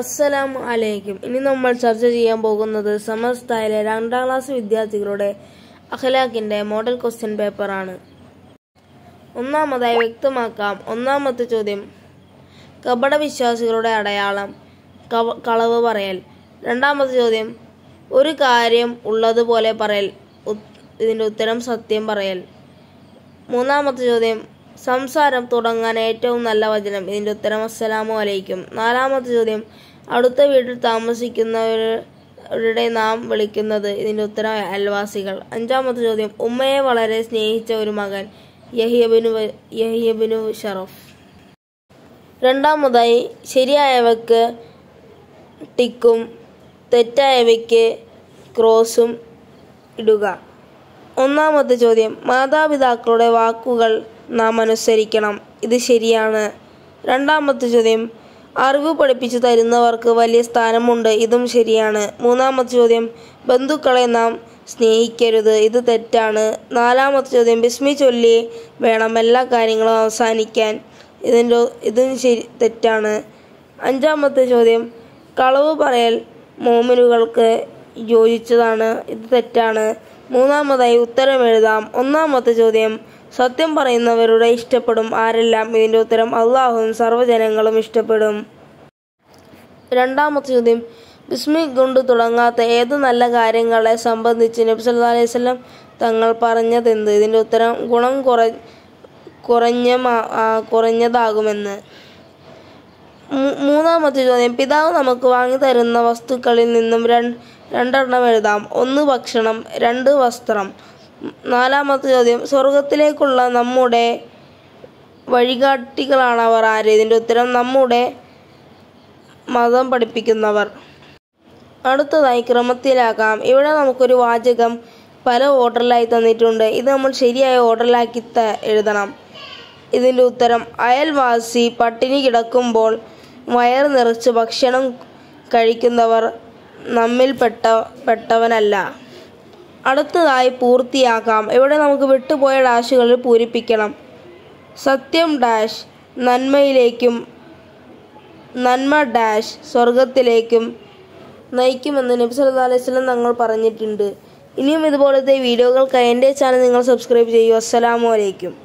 അസ്സലാമു അലൈക്കും ഇനി നമ്മൾ ചർച്ച ചെയ്യാൻ പോകുന്നത് സമസ്തയിലെ രണ്ടാം ക്ലാസ് വിദ്യാർത്ഥികളുടെ അഖലാഖിൻ്റെ മോഡൽ ക്വസ്റ്റ്യൻ പേപ്പറാണ് ഒന്നാമതായി വ്യക്തമാക്കാം ഒന്നാമത്തെ ചോദ്യം വിശ്വാസികളുടെ അടയാളം കളവ് പറയൽ രണ്ടാമത്തെ ചോദ്യം ഒരു കാര്യം ഉള്ളതുപോലെ പറയൽ ഇതിൻ്റെ ഉത്തരം സത്യം പറയൽ മൂന്നാമത്തെ ചോദ്യം സംസാരം തുടങ്ങാൻ ഏറ്റവും നല്ല വചനം ഇതിൻ്റെ ഉത്തരം അസ്സലാമു അലൈക്കും നാലാമത്തെ ചോദ്യം അടുത്ത വീട്ടിൽ താമസിക്കുന്നവരുടെ നാം വിളിക്കുന്നത് ഇതിൻ്റെ ഉത്തരം അയൽവാസികൾ അഞ്ചാമത്തെ ചോദ്യം ഉമ്മയെ വളരെ സ്നേഹിച്ച ഒരു മകൻ യഹിയബിനു യഹിയബിനു ഷറഫ് രണ്ടാമതായി ശരിയായവക്ക് ടിക്കും തെറ്റായവയ്ക്ക് ക്രോസും ഇടുക ഒന്നാമത്തെ ചോദ്യം മാതാപിതാക്കളുടെ വാക്കുകൾ നാം അനുസരിക്കണം ഇത് ശരിയാണ് രണ്ടാമത്തെ ചോദ്യം അറിവ് പഠിപ്പിച്ചു തരുന്നവർക്ക് വലിയ സ്ഥാനമുണ്ട് ഇതും ശരിയാണ് മൂന്നാമത്തെ ചോദ്യം ബന്ധുക്കളെ നാം സ്നേഹിക്കരുത് ഇത് തെറ്റാണ് നാലാമത്തെ ചോദ്യം ബിസ്മി ചൊല്ലി വേണം എല്ലാ കാര്യങ്ങളും അവസാനിക്കാൻ ഇതിൻ്റെ ഇതും ശരി തെറ്റാണ് അഞ്ചാമത്തെ ചോദ്യം കളവ് പറയൽ മോമിനുകൾക്ക് യോജിച്ചതാണ് ഇത് തെറ്റാണ് മൂന്നാമതായി ഉത്തരം എഴുതാം ഒന്നാമത്തെ ചോദ്യം സത്യം പറയുന്നവരുടെ ഇഷ്ടപ്പെടും ആരെല്ലാം ഇതിൻ്റെ ഉത്തരം അള്ളാഹുവും സർവ്വജനങ്ങളും ഇഷ്ടപ്പെടും രണ്ടാമത്തെ ചോദ്യം ബിസ്മി കൊണ്ട് തുടങ്ങാത്ത ഏത് നല്ല കാര്യങ്ങളെ സംബന്ധിച്ച് നബ്സ് അലൈഹി വല്ലം തങ്ങൾ പറഞ്ഞതെന്ത് ഇതിൻ്റെ ഉത്തരം ഗുണം കുറ കുറഞ്ഞ കുറഞ്ഞതാകുമെന്ന് മൂന്നാമത്തെ ചോദ്യം പിതാവ് നമുക്ക് വാങ്ങി തരുന്ന വസ്തുക്കളിൽ നിന്നും രണ്ടെണ്ണം എഴുതാം ഒന്ന് ഭക്ഷണം രണ്ട് വസ്ത്രം നാലാമത്തെ ചോദ്യം സ്വർഗത്തിലേക്കുള്ള നമ്മുടെ വഴികാട്ടികളാണ് അവർ ആര് ഇതിൻ്റെ ഉത്തരം നമ്മുടെ മതം പഠിപ്പിക്കുന്നവർ അടുത്തതായി ക്രമത്തിലാക്കാം ഇവിടെ നമുക്കൊരു വാചകം പല ഓർഡറിലായി തന്നിട്ടുണ്ട് ഇത് നമ്മൾ ശരിയായ ഓർഡറിലാക്കി ത എഴുതണം ഇതിൻ്റെ ഉത്തരം അയൽവാസി പട്ടിണി കിടക്കുമ്പോൾ വയർ നിറച്ച് ഭക്ഷണം കഴിക്കുന്നവർ നമ്മിൽ പെട്ട പെട്ടവനല്ല അടുത്തതായി പൂർത്തിയാക്കാം ഇവിടെ നമുക്ക് വിട്ടുപോയ ഡാഷുകളിൽ പൂരിപ്പിക്കണം സത്യം ഡാഷ് നന്മയിലേക്കും നന്മ ഡാഷ് സ്വർഗത്തിലേക്കും നയിക്കുമെന്ന് നബി സല്ലല്ലാഹു അലൈഹി തങ്ങൾ പറഞ്ഞിട്ടുണ്ട് ഇനിയും ഇതുപോലത്തെ വീഡിയോകൾക്കായി എൻ്റെ ചാനൽ നിങ്ങൾ സബ്സ്ക്രൈബ് ചെയ്യൂ അസ്സലാമു അലൈക്കും